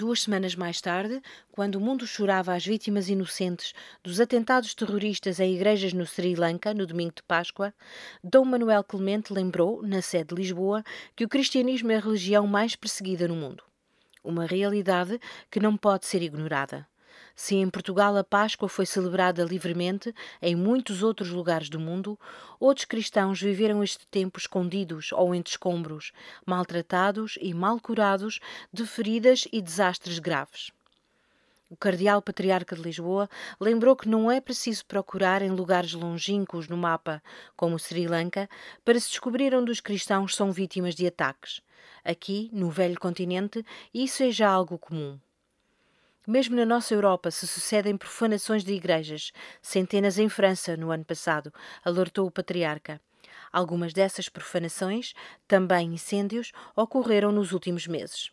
Duas semanas mais tarde, quando o mundo chorava as vítimas inocentes dos atentados terroristas em igrejas no Sri Lanka, no domingo de Páscoa, Dom Manuel Clemente lembrou, na sede de Lisboa, que o cristianismo é a religião mais perseguida no mundo. Uma realidade que não pode ser ignorada. Se em Portugal a Páscoa foi celebrada livremente, em muitos outros lugares do mundo, outros cristãos viveram este tempo escondidos ou entre escombros, maltratados e mal curados de feridas e desastres graves. O Cardeal Patriarca de Lisboa lembrou que não é preciso procurar em lugares longínquos no mapa, como Sri Lanka, para se descobrir onde os cristãos são vítimas de ataques. Aqui, no velho continente, isso é já algo comum. Mesmo na nossa Europa se sucedem profanações de igrejas, centenas em França no ano passado, alertou o patriarca. Algumas dessas profanações, também incêndios, ocorreram nos últimos meses.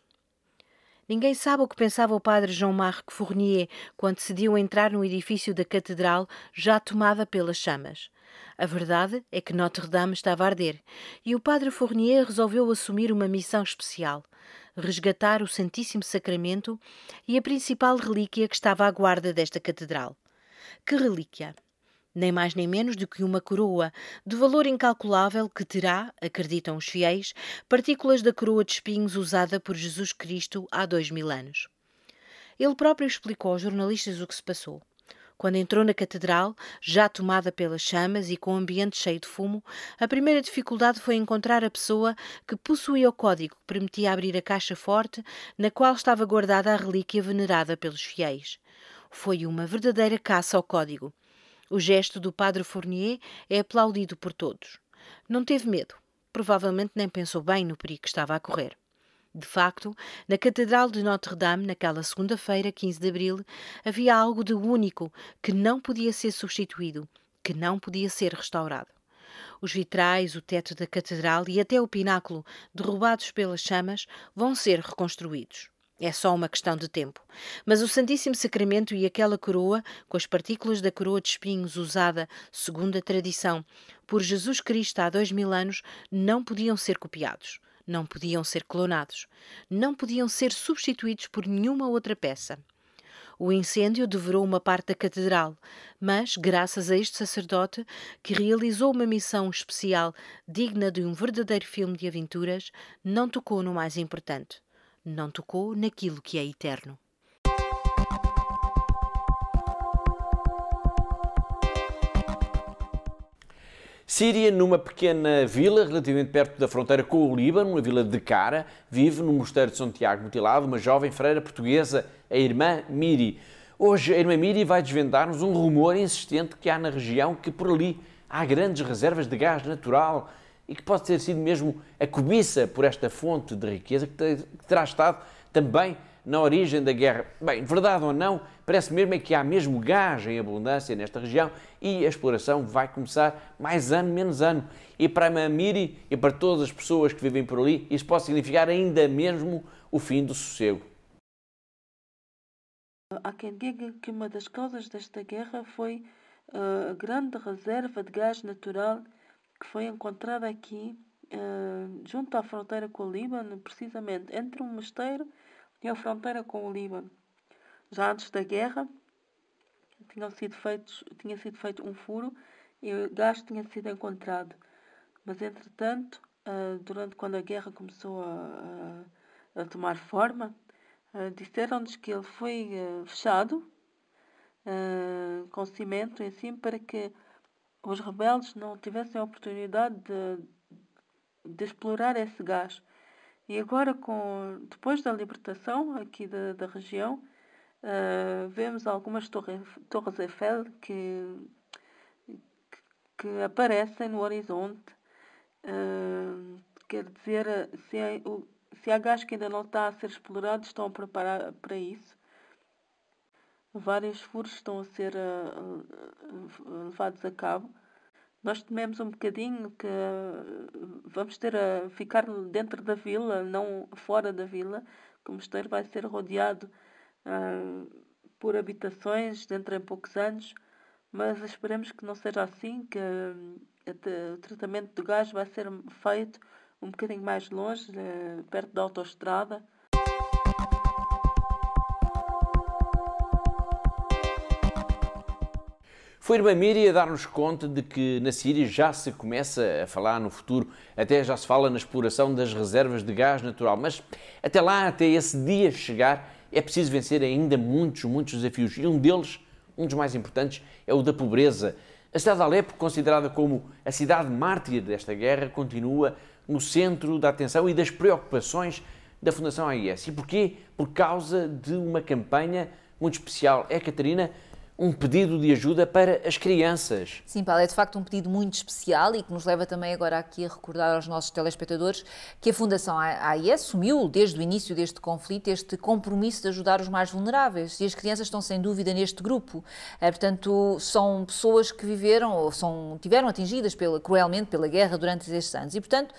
Ninguém sabe o que pensava o padre Jean-Marc Fournier quando decidiu entrar no edifício da catedral já tomada pelas chamas. A verdade é que Notre-Dame estava a arder e o padre Fournier resolveu assumir uma missão especial resgatar o Santíssimo Sacramento e a principal relíquia que estava à guarda desta catedral. Que relíquia! Nem mais nem menos do que uma coroa, de valor incalculável que terá, acreditam os fiéis, partículas da coroa de espinhos usada por Jesus Cristo há dois mil anos. Ele próprio explicou aos jornalistas o que se passou. Quando entrou na catedral, já tomada pelas chamas e com o ambiente cheio de fumo, a primeira dificuldade foi encontrar a pessoa que possuía o código que permitia abrir a caixa forte na qual estava guardada a relíquia venerada pelos fiéis. Foi uma verdadeira caça ao código. O gesto do padre Fournier é aplaudido por todos. Não teve medo. Provavelmente nem pensou bem no perigo que estava a correr. De facto, na Catedral de Notre-Dame, naquela segunda-feira, 15 de abril, havia algo de único que não podia ser substituído, que não podia ser restaurado. Os vitrais, o teto da catedral e até o pináculo, derrubados pelas chamas, vão ser reconstruídos. É só uma questão de tempo. Mas o Santíssimo Sacramento e aquela coroa, com as partículas da coroa de espinhos usada, segundo a tradição, por Jesus Cristo há dois mil anos, não podiam ser copiados. Não podiam ser clonados, não podiam ser substituídos por nenhuma outra peça. O incêndio devorou uma parte da catedral, mas, graças a este sacerdote, que realizou uma missão especial digna de um verdadeiro filme de aventuras, não tocou no mais importante. Não tocou naquilo que é eterno. Síria, numa pequena vila relativamente perto da fronteira com o Líbano, uma vila de Cara, vive no mosteiro de Santiago mutilado uma jovem freira portuguesa, a irmã Miri. Hoje, a irmã Miri vai desvendar-nos um rumor insistente que há na região que por ali há grandes reservas de gás natural e que pode ter sido mesmo a cobiça por esta fonte de riqueza que terá estado também na origem da guerra. Bem, verdade ou não, parece mesmo é que há mesmo gás em abundância nesta região e a exploração vai começar mais ano menos ano. E para a Mamiri e para todas as pessoas que vivem por ali, isso pode significar ainda mesmo o fim do sossego. Há quem diga que uma das causas desta guerra foi eh, a grande reserva de gás natural que foi encontrada aqui, eh, junto à fronteira com o Líbano, precisamente entre um mosteiro e a fronteira com o Líbano. Já antes da guerra, sido tinha sido feito um furo e o gás tinha sido encontrado. Mas, entretanto, ah, durante quando a guerra começou a, a, a tomar forma, ah, disseram-nos que ele foi ah, fechado com cimento em cima para que os rebeldes não tivessem a oportunidade de, de explorar esse gás. E agora, com, depois da libertação aqui da, da região, uh, vemos algumas torre, torres Eiffel que, que aparecem no horizonte. Uh, quer dizer, se, é, o, se há gás que ainda não está a ser explorado, estão a preparar para isso. Vários furos estão a ser uh, levados a cabo nós tememos um bocadinho que eh, vamos ter a ficar dentro da vila, não fora da vila, que o mosteiro vai ser rodeado uh, por habitações dentro em poucos anos, mas esperemos que não seja assim, que eh, o tratamento do gás vai ser feito um bocadinho mais longe, uh, perto da autoestrada Foi Bamiri a dar-nos conta de que na Síria já se começa a falar no futuro, até já se fala na exploração das reservas de gás natural. Mas até lá, até esse dia chegar, é preciso vencer ainda muitos, muitos desafios. E um deles, um dos mais importantes, é o da pobreza. A cidade de Alepo, considerada como a cidade mártir desta guerra, continua no centro da atenção e das preocupações da Fundação AIS. E porquê? Por causa de uma campanha muito especial. É, Catarina, um pedido de ajuda para as crianças. Sim, Paulo, é de facto um pedido muito especial e que nos leva também agora aqui a recordar aos nossos telespectadores que a Fundação AIE assumiu, desde o início deste conflito, este compromisso de ajudar os mais vulneráveis e as crianças estão sem dúvida neste grupo. Eh, portanto, são pessoas que viveram ou são, tiveram atingidas pela, cruelmente pela guerra durante estes anos e, portanto,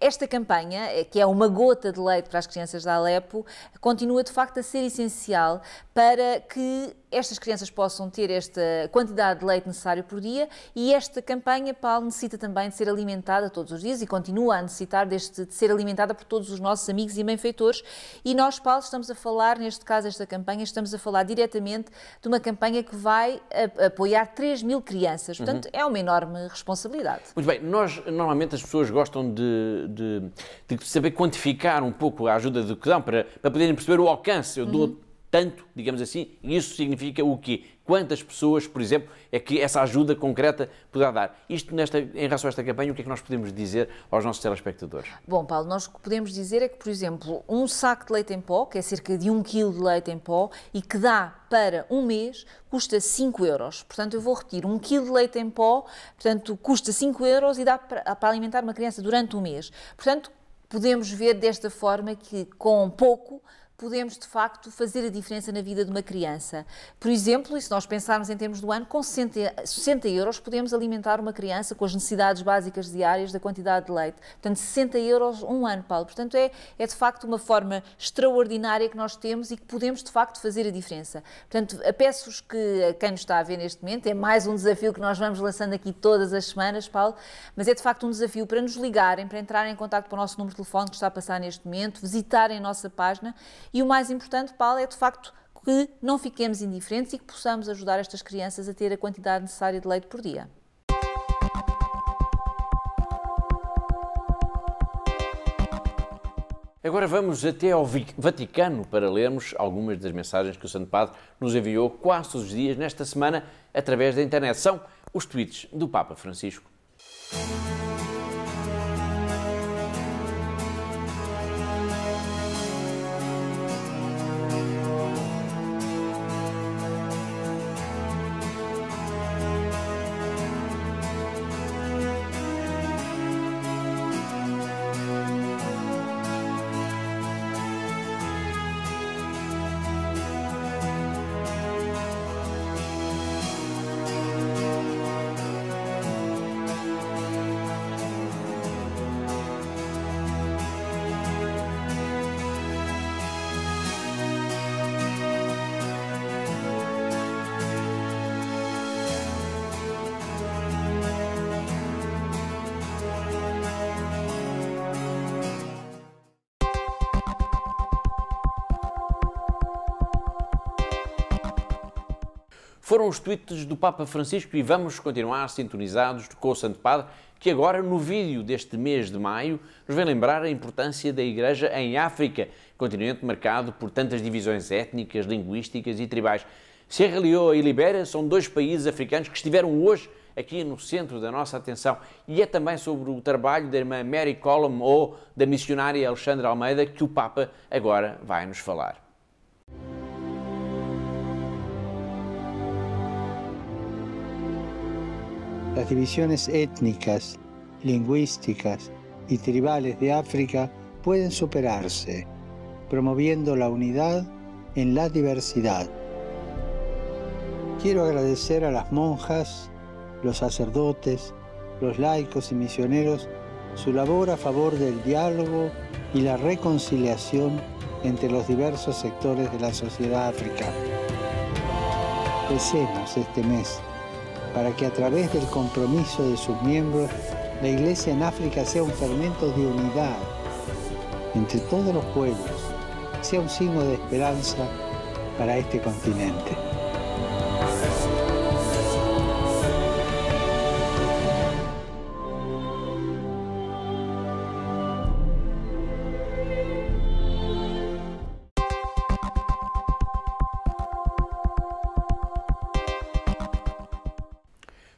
esta campanha, eh, que é uma gota de leite para as crianças da Alepo, continua de facto a ser essencial para que estas crianças possam ter esta quantidade de leite necessário por dia e esta campanha PAL necessita também de ser alimentada todos os dias e continua a necessitar deste, de ser alimentada por todos os nossos amigos e benfeitores. E nós, PAL, estamos a falar, neste caso, esta campanha, estamos a falar diretamente de uma campanha que vai apoiar 3 mil crianças. Uhum. Portanto, uhum. é uma enorme responsabilidade. Muito bem, nós, normalmente, as pessoas gostam de, de, de saber quantificar um pouco a ajuda do que dão para, para poderem perceber o alcance. Eu uhum. dou tanto, digamos assim, e isso significa o quê? Quantas pessoas, por exemplo, é que essa ajuda concreta poderá dar? Isto, nesta, em relação a esta campanha, o que é que nós podemos dizer aos nossos telespectadores? Bom, Paulo, nós o que podemos dizer é que, por exemplo, um saco de leite em pó, que é cerca de um quilo de leite em pó, e que dá para um mês, custa 5 euros. Portanto, eu vou repetir, um quilo de leite em pó, portanto, custa 5 euros e dá para, para alimentar uma criança durante um mês. Portanto, podemos ver desta forma que, com pouco, podemos de facto fazer a diferença na vida de uma criança. Por exemplo, e se nós pensarmos em termos do ano, com 60, euros podemos alimentar uma criança com as necessidades básicas diárias da quantidade de leite. Portanto, 60 euros um ano, Paulo. Portanto, é, é de facto uma forma extraordinária que nós temos e que podemos de facto fazer a diferença. Portanto, eh, peço-vos que a eh, quem nos está a ver neste momento, é mais um desafio que nós vamos lançando aqui todas as semanas, Paulo, mas é de facto um desafio para nos ligarem, para entrarem em contato para o nosso número de telefone que está a passar neste momento, visitarem a nossa página e o mais importante, Paulo, é de facto que não fiquemos indiferentes e que possamos ajudar estas crianças a ter a quantidade necessária de leite por dia. Agora vamos até ao Vaticano para lermos algumas das mensagens que o Santo Padre nos enviou quase todos os dias nesta semana através da internet. São os tweets do Papa Francisco. foram os tweets do Papa Francisco e vamos continuar sintonizados com o Santo Padre, que agora, no vídeo deste mês de maio, nos vem lembrar a importância da Igreja em África, continente marcado por tantas divisões étnicas, linguísticas e tribais. Sierra Leoa e Libéria são dois países africanos que estiveram hoje aqui no centro da nossa atenção. E é também sobre o trabalho da irmã Mary Colum ou da missionária Alexandra Almeida que o Papa agora vai nos falar. Las divisiones étnicas, lingüísticas y tribales de África pueden superarse, promoviendo la unidad en la diversidad. Quiero agradecer a las monjas, los sacerdotes, los laicos y misioneros su labor a favor del diálogo y la reconciliación entre los diversos sectores de la sociedad africana. este mes para que a través del compromiso de sus miembros la Iglesia en África sea un fermento de unidad entre todos los pueblos, sea un signo de esperanza para este continente.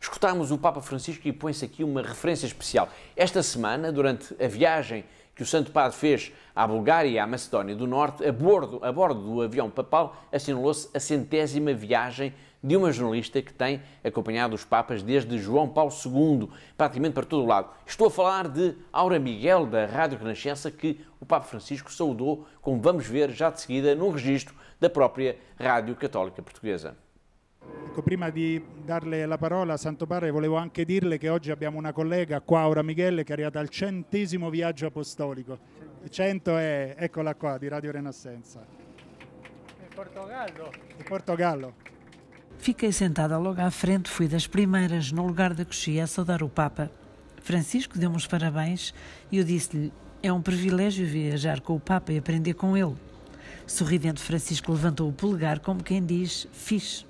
escutámos o Papa Francisco e põe-se aqui uma referência especial. Esta semana, durante a viagem que o Santo Padre fez à Bulgária e à Macedónia do Norte, a bordo, a bordo do avião papal, assinalou-se a centésima viagem de uma jornalista que tem acompanhado os Papas desde João Paulo II, praticamente para todo o lado. Estou a falar de Aura Miguel, da Rádio Renascença, que o Papa Francisco saudou, como vamos ver já de seguida, no registro da própria Rádio Católica Portuguesa. Ecco, prima di darle la parola a Santo Padre volevo anche dirle che oggi abbiamo una collega qua, Aura Michele, che è arrivata al centesimo viaggio apostolico. cento è, eccola qua, di Radio Renascenza. Di Portogallo. Di Portogallo. Fiquei sentada logo à frente, fui das primeiras no lugar da coxia a saudar o Papa. Francisco deu-me os parabéns e eu disse-lhe: É um privilégio viajar com o Papa e aprender com ele. Sorridente, Francisco levantou o polegar, como quem diz: Fiz.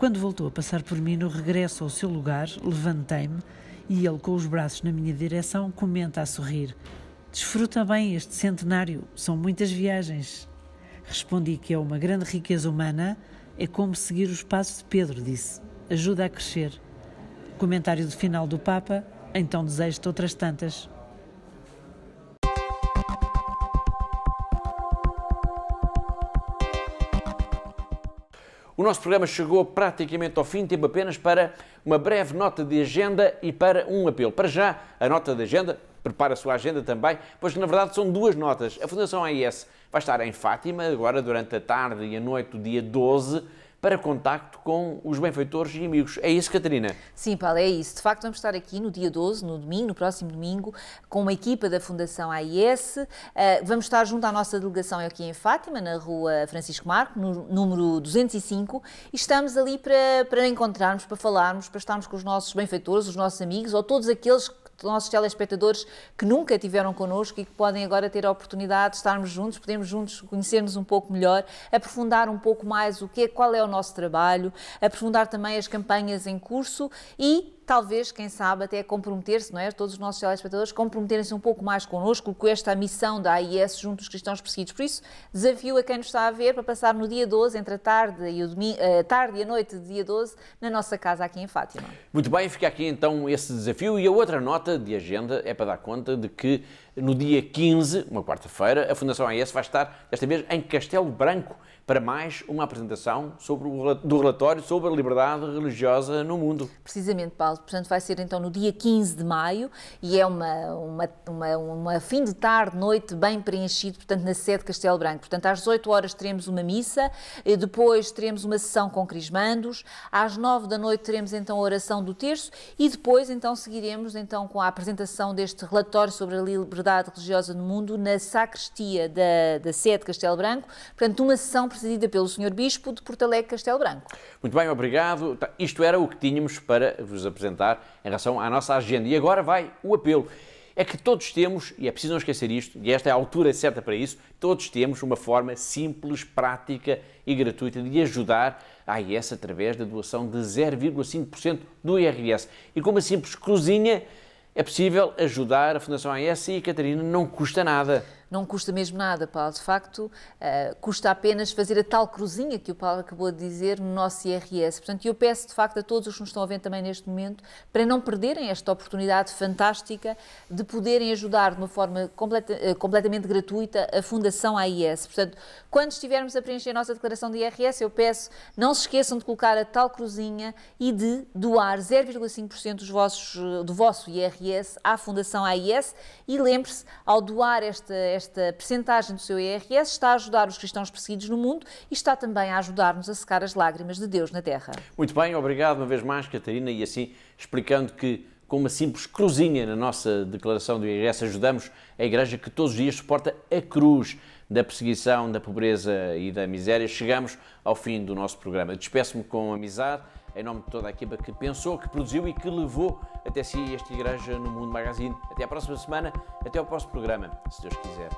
Quando voltou a passar por mim no regresso ao seu lugar, levantei-me e ele, com os braços na minha direção, comenta a sorrir: Desfruta bem este centenário, são muitas viagens. Respondi que é uma grande riqueza humana, é como seguir os passos de Pedro, disse. Ajuda a crescer. Comentário do final do Papa, então desejo-te outras tantas. O nosso programa chegou praticamente ao fim, tempo apenas para uma breve nota de agenda e para um apelo. Para já, a nota de agenda, prepara a sua agenda também, pois na verdade são duas notas. A Fundação AIS vai estar em Fátima agora durante a tarde e a noite do dia 12 para contacto com os benfeitores e amigos. É isso, Catarina? Sim, Paulo, é isso. De facto, vamos estar aqui no dia 12, no domingo, no próximo domingo, com uma equipa da Fundação AIS. Eh, vamos estar junto à nossa delegação aqui em Fátima, na rua Francisco Marco, no número 205, e estamos ali para, para encontrarmos, para falarmos, para estarmos com os nossos benfeitores, os nossos amigos ou todos aqueles que nossos telespectadores que nunca tiveram connosco e que podem agora ter a oportunidade de estarmos juntos, podemos juntos conhecermos um pouco melhor, aprofundar um pouco mais o que é, qual é o nosso trabalho, aprofundar também as campanhas em curso e talvez, quem sabe, até comprometer-se, não é? Todos os nossos telespectadores comprometerem-se um pouco mais connosco com esta missão da AIS junto dos cristãos perseguidos. Por isso, desafio a quem nos está a ver para passar no dia 12, entre a tarde e, o domingo, a eh, tarde e a noite de dia 12, na nossa casa aqui em Fátima. Muito bem, fica aqui então esse desafio e a outra nota de agenda é para dar conta de que no dia 15, uma quarta-feira, a Fundação AIS vai estar, desta vez, em Castelo Branco, para mais uma apresentação sobre o, do relatório sobre a liberdade religiosa no mundo. Precisamente, Paulo. Portanto, vai ser então no dia 15 de maio e é uma, uma, uma, uma fim de tarde, noite bem preenchido, portanto, na sede Castelo Branco. Portanto, às 18 horas teremos uma missa, eh, depois teremos uma sessão com crismandos, às 9 da noite teremos então a oração do terço e depois então seguiremos então com a apresentação deste relatório sobre a liberdade religiosa no mundo na sacristia da, da sede Castelo Branco. Portanto, uma sessão presidida pelo Sr. Bispo de Portalegre Castelo Branco. Muito bem, obrigado. Tá, isto era o que tínhamos para vos apresentar em relação à nossa agenda. E agora vai o apelo. É que todos temos, e é preciso não esquecer isto, e esta é a altura certa para isso, todos temos uma forma simples, prática e gratuita de ajudar a AIS através da doação de 0,5% do IRS. E com uma simples cozinha, é possível ajudar a Fundação AES e a Catarina não custa nada não custa mesmo nada, Paulo. De facto, uh, custa apenas fazer a tal cruzinha que o Paulo acabou de dizer no nosso IRS. Portanto, eu peço de facto a todos os que nos estão a ver também neste momento para não perderem esta oportunidade fantástica de poderem ajudar de uma forma completa, eh, completamente gratuita a Fundação AIS. Portanto, quando estivermos a preencher a nossa declaração de IRS, eu peço, não se esqueçam de colocar a tal cruzinha e de doar 0,5% dos vossos, eh, do vosso IRS à Fundação AIS e lembre-se, ao doar esta, esta esta percentagem do seu IRS está a ajudar os cristãos perseguidos no mundo e está também a ajudar-nos a secar as lágrimas de Deus na terra. Muito bem, obrigado uma vez mais, Catarina, e assim explicando que com uma simples cruzinha na nossa declaração do IRS, ajudamos a Igreja que todos os dias suporta a cruz da perseguição, da pobreza e da miséria. Chegamos ao fim do nosso programa. Despeço-me com amizade em nome de toda a equipa que pensou, que produziu e que levou até si esta Igreja no Mundo Magazine. Até à próxima semana, até ao próximo programa, se Deus quiser.